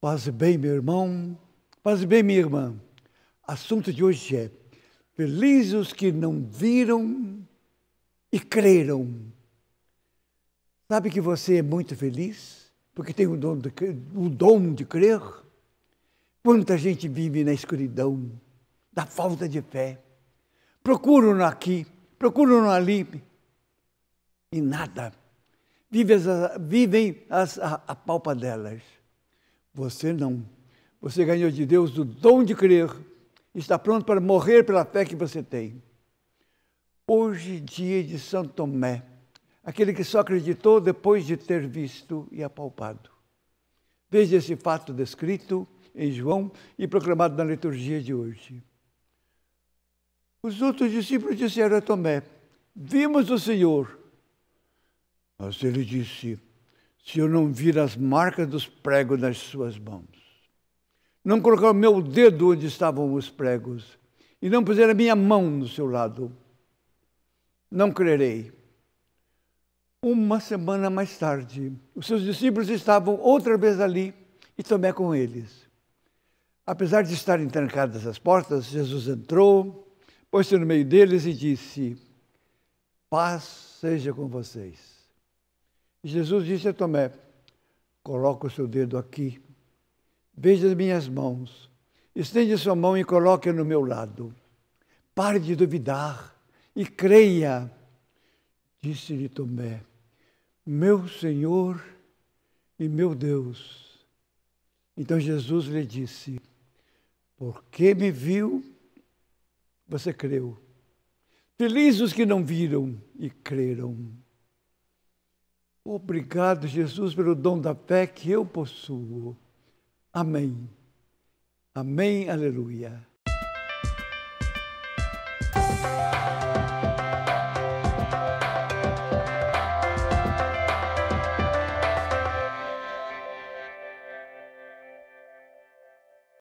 Paz e bem, meu irmão. Paz e bem, minha irmã. Assunto de hoje é: Felizes os que não viram e creram. Sabe que você é muito feliz porque tem o dom de, o dom de crer? Quanta gente vive na escuridão, da falta de fé. Procuram aqui, procuram ali, e nada. Vivem, vivem as, a, a palpa delas. Você não. Você ganhou de Deus o dom de crer. Está pronto para morrer pela fé que você tem. Hoje, dia de São Tomé, aquele que só acreditou depois de ter visto e apalpado. Veja esse fato descrito em João e proclamado na liturgia de hoje. Os outros discípulos disseram a Tomé: Vimos o Senhor. Mas ele disse: Se eu não vir as marcas dos pregos nas suas mãos, não colocar o meu dedo onde estavam os pregos, e não puser a minha mão no seu lado, não crerei. Uma semana mais tarde, os seus discípulos estavam outra vez ali e Tomé com eles. Apesar de estarem trancadas as portas, Jesus entrou, pôs-se no meio deles e disse: Paz seja com vocês. Jesus disse a Tomé: Coloque o seu dedo aqui, veja as minhas mãos, estende sua mão e coloque no meu lado. Pare de duvidar e creia. Disse-lhe Tomé: Meu Senhor e meu Deus. Então Jesus lhe disse: Por que me viu? Você creu. Felizes os que não viram e creram. Obrigado, Jesus, pelo dom da fé que eu possuo. Amém. Amém, aleluia.